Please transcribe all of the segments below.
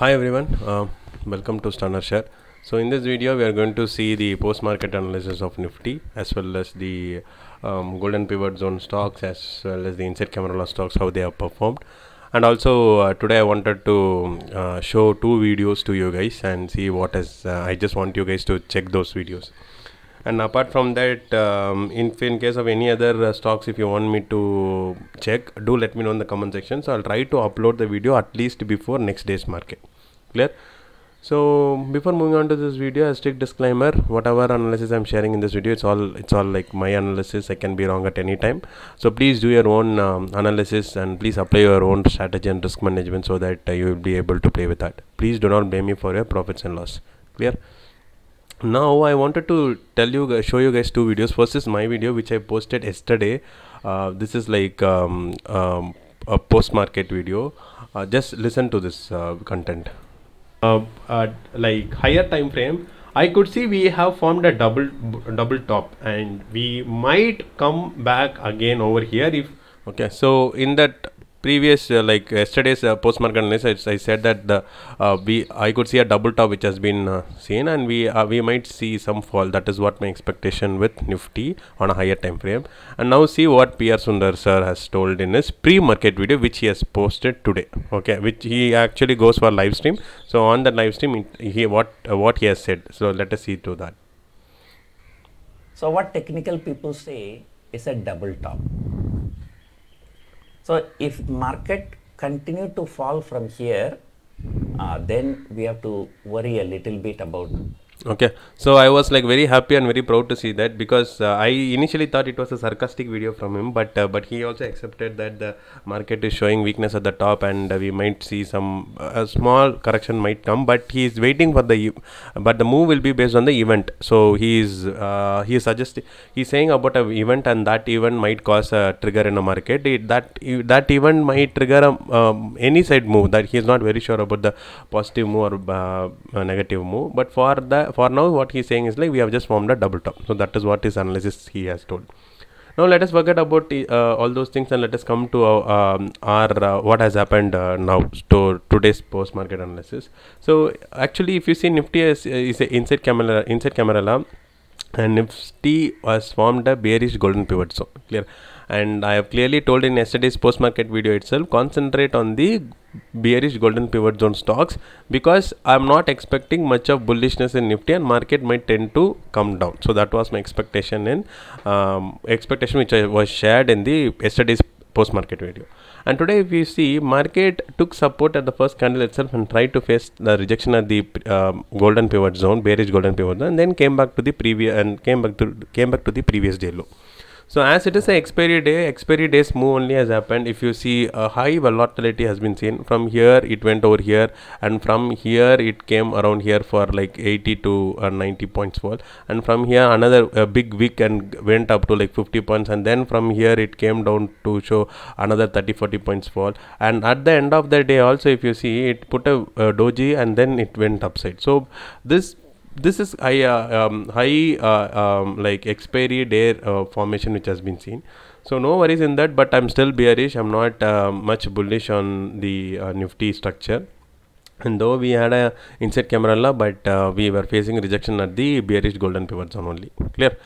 Hi everyone, uh, welcome to Standard Share. So in this video we are going to see the post-market analysis of Nifty as well as the um, golden pivot zone stocks as well as the inside camera loss stocks how they have performed and also uh, today I wanted to uh, show two videos to you guys and see what is uh, I just want you guys to check those videos and apart from that um, in, in case of any other uh, stocks if you want me to check do let me know in the comment section so i'll try to upload the video at least before next day's market clear so before moving on to this video a strict disclaimer whatever analysis i'm sharing in this video it's all it's all like my analysis i can be wrong at any time so please do your own um, analysis and please apply your own strategy and risk management so that uh, you will be able to play with that please do not blame me for your profits and loss clear now i wanted to tell you show you guys two videos first is my video which i posted yesterday uh, this is like um, um, a post market video uh, just listen to this uh, content uh, uh, like higher time frame i could see we have formed a double double top and we might come back again over here if okay so in that previous uh, like yesterday's uh, post market analysis I, I, said that the uh, we I could see a double top which has been uh, seen and we uh, we might see some fall that is what my expectation with Nifty on a higher time frame and now see what PR Sundar sir has told in his pre-market video which he has posted today okay which he actually goes for live stream so on the live stream he, what what he has said so let us see to that so what technical people say is a double top so if market continue to fall from here, uh, then we have to worry a little bit about okay so i was like very happy and very proud to see that because uh, i initially thought it was a sarcastic video from him but uh, but he also accepted that the market is showing weakness at the top and uh, we might see some a uh, small correction might come but he is waiting for the but the move will be based on the event so he is uh, he is suggesting he's saying about an event and that event might cause a trigger in a market it, that that event might trigger a, um, um, any side move that he is not very sure about the positive move or uh, negative move but for the for now what he's saying is like we have just formed a double top so that is what his analysis he has told now let us forget about uh, all those things and let us come to our, uh, um, our uh, what has happened uh, now to today's post market analysis so actually if you see nifty is, is a inside camera inside camera alarm and nifty was formed a bearish golden pivot so clear and i have clearly told in yesterday's post market video itself concentrate on the bearish golden pivot zone stocks because I'm not expecting much of bullishness in Nifty and market might tend to come down. So that was my expectation in um, expectation which I was shared in the yesterday's post market video. And today if you see market took support at the first candle itself and tried to face the rejection at the um, golden pivot zone bearish golden pivot zone and then came back to the previous and came back to came back to the previous day low. So as it is an expiry day, expiry days move only has happened. If you see a high volatility has been seen from here, it went over here and from here it came around here for like 80 to uh, 90 points fall and from here another uh, big week and went up to like 50 points and then from here it came down to show another 30 40 points fall and at the end of the day also if you see it put a uh, doji and then it went upside. So this this is high, uh, um, high uh, um, like expiry day uh, formation which has been seen. So no worries in that, but I'm still bearish. I'm not much bullish on the Nifty structure and though we had a inside camera law but uh, we were facing rejection at the bearish golden pivot zone only clear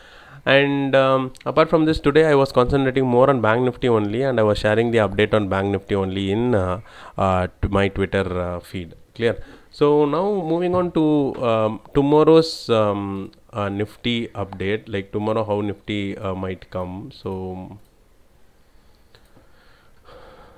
and um, apart from this today i was concentrating more on bank nifty only and i was sharing the update on bank nifty only in uh, uh, my twitter feed clear so now moving on to um, tomorrow's um, uh, Nifty update, like tomorrow how Nifty uh, might come. So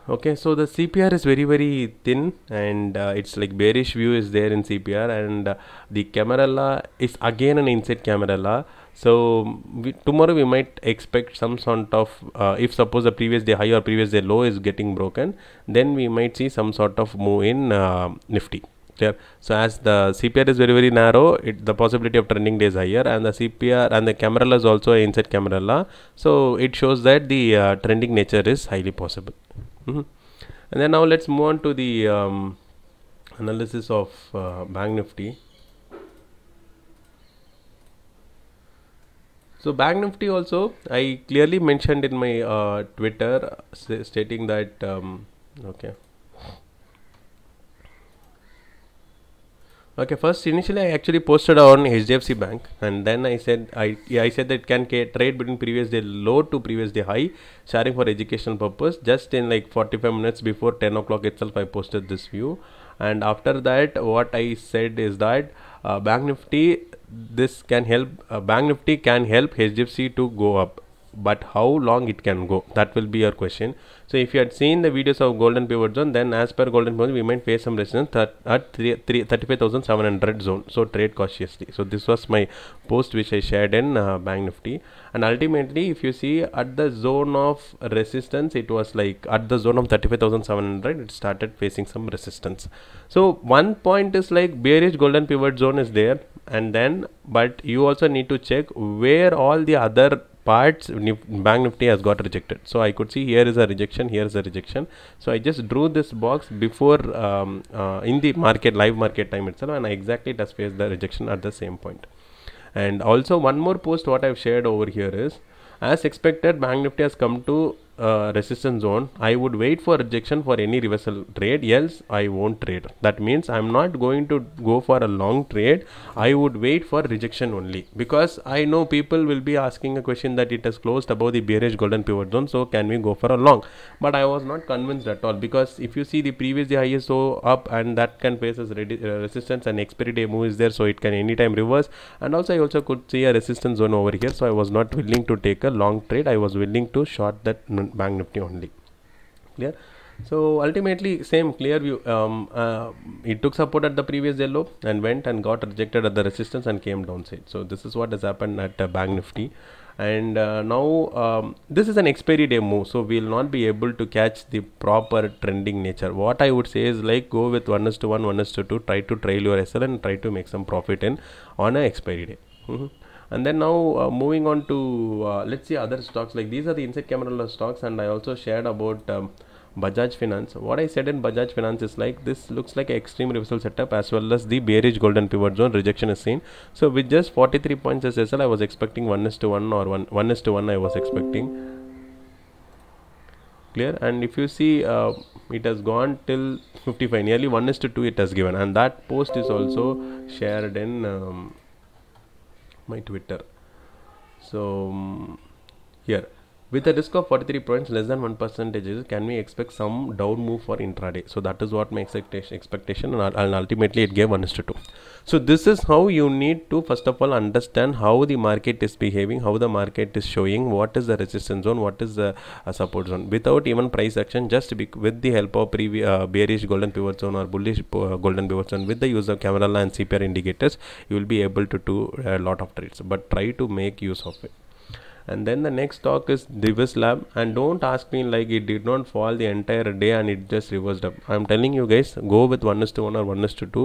okay, so the CPR is very very thin and uh, it's like bearish view is there in CPR and uh, the Camarella is again an inside Camarella. So we, tomorrow we might expect some sort of uh, if suppose the previous day high or previous day low is getting broken, then we might see some sort of move in uh, Nifty clear so as the cpr is very very narrow it, the possibility of trending days is higher and the cpr and the camera is also inside camera law so it shows that the uh, trending nature is highly possible mm -hmm. and then now let's move on to the um, analysis of uh, bank nifty So Bank Nifty also, I clearly mentioned in my uh, Twitter stating that, um, okay. Okay, first initially I actually posted on HDFC Bank and then I said I yeah, I said that it can trade between previous day low to previous day high, sharing for educational purpose. Just in like 45 minutes before 10 o'clock itself, I posted this view. And after that, what I said is that uh, Bank Nifty, this can help. Uh, Bank Nifty can help HDFC to go up, but how long it can go? That will be your question. So if you had seen the videos of golden pivot zone, then as per golden pivot, we might face some resistance at 35,700 zone. So trade cautiously. So this was my post which I shared in uh, Bank Nifty. And ultimately, if you see at the zone of resistance, it was like at the zone of 35,700, it started facing some resistance. So one point is like bearish golden pivot zone is there and then but you also need to check where all the other parts bank nifty has got rejected so i could see here is a rejection here is a rejection so i just drew this box before um, uh, in the market live market time itself and i exactly it has faced the rejection at the same point and also one more post what i've shared over here is as expected bank nifty has come to uh, resistance zone I would wait for rejection for any reversal trade else I won't trade that means I'm not going to go for a long trade I would wait for rejection only because I know people will be asking a question that it has closed above the bearish golden pivot zone so can we go for a long but I was not convinced at all because if you see the previous day iso so up and that can face as uh, resistance and expiry day move is there so it can anytime reverse and also I also could see a resistance zone over here so I was not willing to take a long trade I was willing to short that bank nifty only clear so ultimately same clear view um, uh, it took support at the previous yellow and went and got rejected at the resistance and came downside so this is what has happened at uh, bank nifty and uh, now um, this is an expiry day move so we'll not be able to catch the proper trending nature what i would say is like go with 1 is to 1 1 is to 2 try to trail your sl and try to make some profit in on an expiry day mm -hmm and then now uh, moving on to uh, let's see other stocks like these are the inside camera stocks and i also shared about um, Bajaj Finance. What I said in Bajaj Finance is like this looks like an extreme reversal setup as well as the bearish golden pivot zone rejection is seen. So with just 43 points as I was expecting 1 is to 1 or 1, 1 is to 1 I was expecting. Clear? And if you see, uh, it has gone till 55, nearly 1 is to 2 it has given and that post is also shared in um, my Twitter so mm, here with a risk of 43 points, less than 1 percentage, can we expect some down move for intraday? So that is what my expectation and, and ultimately it gave 1 is to 2. So this is how you need to first of all understand how the market is behaving, how the market is showing, what is the resistance zone, what is the uh, support zone. Without even price action, just with the help of previous uh, bearish golden pivot zone or bullish uh, golden pivot zone with the use of camera and CPR indicators, you will be able to do a lot of trades. But try to make use of it and then the next talk is Divis lab and don't ask me like it did not fall the entire day and it just reversed up i'm telling you guys go with 1 is to 1 or 1 is to 2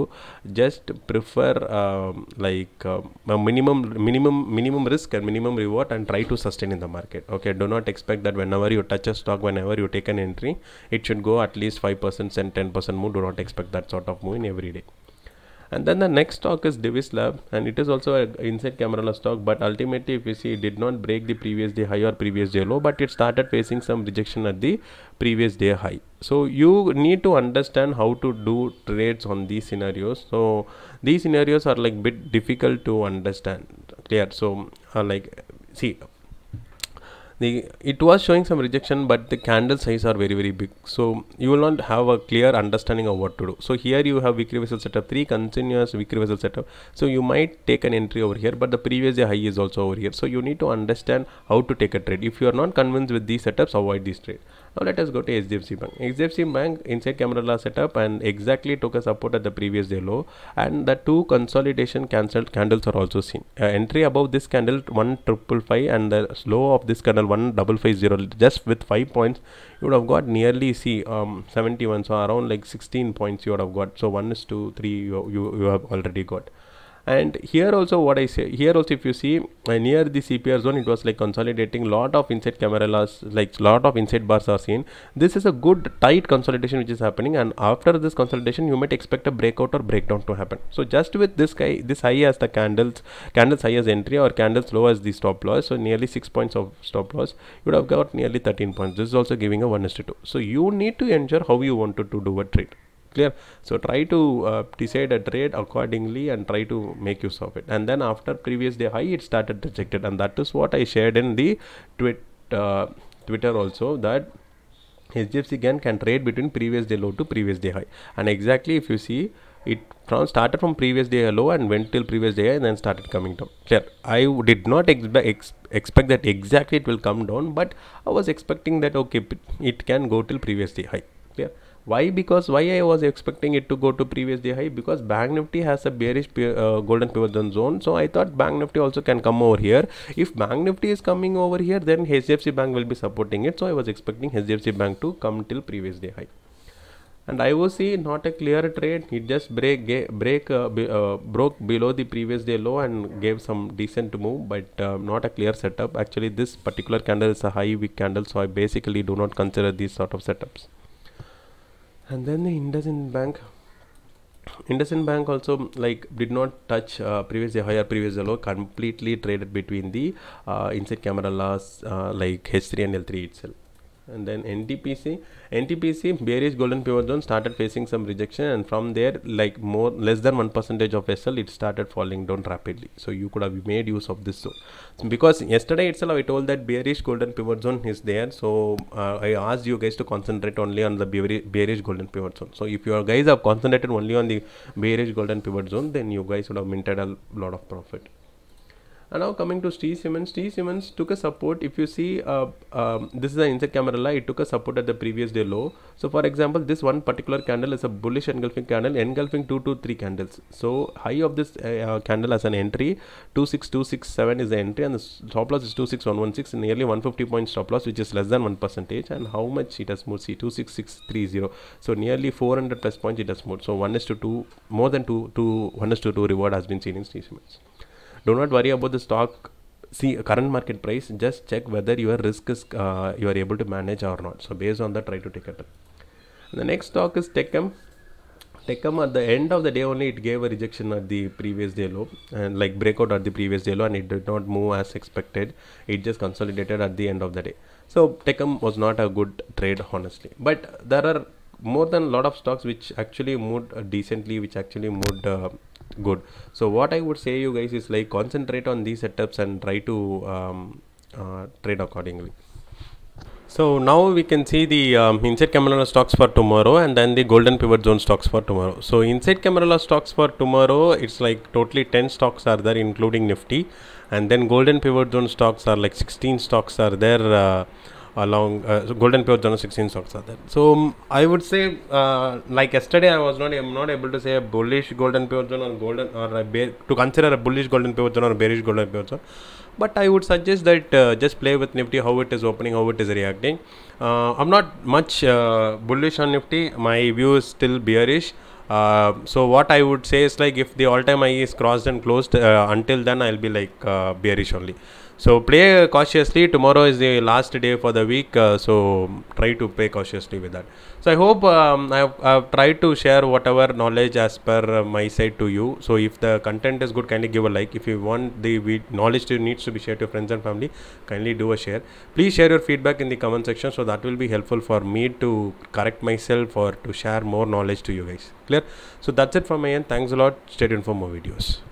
just prefer um, like um, a minimum minimum minimum risk and minimum reward and try to sustain in the market okay do not expect that whenever you touch a stock whenever you take an entry it should go at least 5% and 10% move do not expect that sort of move in every day and then the next stock is Divis Lab and it is also an inside camera stock but ultimately if you see it did not break the previous day high or previous day low but it started facing some rejection at the previous day high so you need to understand how to do trades on these scenarios so these scenarios are like bit difficult to understand clear so uh, like see the it was showing some rejection but the candle size are very very big so you will not have a clear understanding of what to do so here you have weak reversal setup 3 continuous weak reversal setup so you might take an entry over here but the previous day high is also over here so you need to understand how to take a trade if you are not convinced with these setups avoid this trade now let us go to HDFC Bank. HDFC Bank inside camera Camerala setup and exactly took a support at the previous day low and the two consolidation cancelled candles are also seen. Uh, entry above this candle 1555 and the low of this candle 1550 just with 5 points you would have got nearly see um, 71 so around like 16 points you would have got so 1 is 2 3 you, you, you have already got and here also what i say here also if you see uh, near the cpr zone it was like consolidating lot of inside cameras like lot of inside bars are seen this is a good tight consolidation which is happening and after this consolidation you might expect a breakout or breakdown to happen so just with this guy this high as the candles candles high as entry or candles low as the stop loss so nearly six points of stop loss you would have got nearly 13 points this is also giving a 1 is to 2 so you need to ensure how you wanted to do a trade clear so try to uh, decide a trade accordingly and try to make use of it and then after previous day high it started rejected and that is what i shared in the twit uh, twitter also that HDFC again can trade between previous day low to previous day high and exactly if you see it from started from previous day low and went till previous day and then started coming down clear I did not expe ex expect that exactly it will come down but I was expecting that okay it can go till previous day high clear why because why i was expecting it to go to previous day high because bank nifty has a bearish uh, golden pivot zone so i thought bank nifty also can come over here if bank nifty is coming over here then hdfc bank will be supporting it so i was expecting hdfc bank to come till previous day high and I IOC not a clear trade it just break break uh, be, uh, broke below the previous day low and gave some decent move but uh, not a clear setup actually this particular candle is a high week candle so I basically do not consider these sort of setups and then the IndusInd Bank IndusInd Bank also like did not touch uh, previous higher previous year low completely traded between the uh, inside camera loss uh, like H3 and L3 itself and then NTPC. NTPC bearish golden pivot zone started facing some rejection and from there like more less than 1 percentage of SL it started falling down rapidly. So you could have made use of this zone so because yesterday itself I told that bearish golden pivot zone is there. So uh, I asked you guys to concentrate only on the bearish golden pivot zone. So if you guys have concentrated only on the bearish golden pivot zone then you guys would have minted a lot of profit. And now coming to Steve Simmons, Steve Simmons took a support. If you see, uh, um, this is an insect camarilla. It took a support at the previous day low. So for example, this one particular candle is a bullish engulfing candle, engulfing two to three candles. So high of this uh, uh candle as an entry, 26267 is the entry, and the stop loss is 26116, nearly 150 point stop loss, which is less than one percentage. And how much it has moved? See 26630. So nearly 400 plus points it has moved. So one is to two, more than two, two one is to two reward has been seen in Steve Simmons do not worry about the stock see current market price just check whether your risk is uh, you are able to manage or not so based on that try to take it. the next stock is techem techem at the end of the day only it gave a rejection at the previous day low and like breakout at the previous day low and it did not move as expected it just consolidated at the end of the day so techem was not a good trade honestly but there are more than a lot of stocks which actually moved decently which actually moved uh, good so what i would say you guys is like concentrate on these setups and try to um, uh, trade accordingly so now we can see the um, inside Camarilla stocks for tomorrow and then the golden pivot zone stocks for tomorrow. So inside Camarilla stocks for tomorrow, it's like totally 10 stocks are there including Nifty and then golden pivot zone stocks are like 16 stocks are there. Uh, along uh, so golden pure journal 16 stocks are there so um, i would say uh, like yesterday i was not i'm not able to say a bullish golden pure zone or golden or a bear to consider a bullish golden pure zone or bearish golden pure zone but i would suggest that uh, just play with nifty how it is opening how it is reacting uh, i'm not much uh, bullish on nifty my view is still bearish uh, so what i would say is like if the all time high is crossed and closed until then i'll be like bearish only so play cautiously. Tomorrow is the last day for the week, uh, so try to play cautiously with that. So I hope um, I've, tried to share whatever knowledge as per uh, my side to you. So if the content is good, kindly give a like. If you want the knowledge to needs to be shared to friends and family, kindly do a share. Please share your feedback in the comment section. So that will be helpful for me to correct myself or to share more knowledge to you guys. Clear? So that's it from my end. Thanks a lot. Stay tuned for more videos.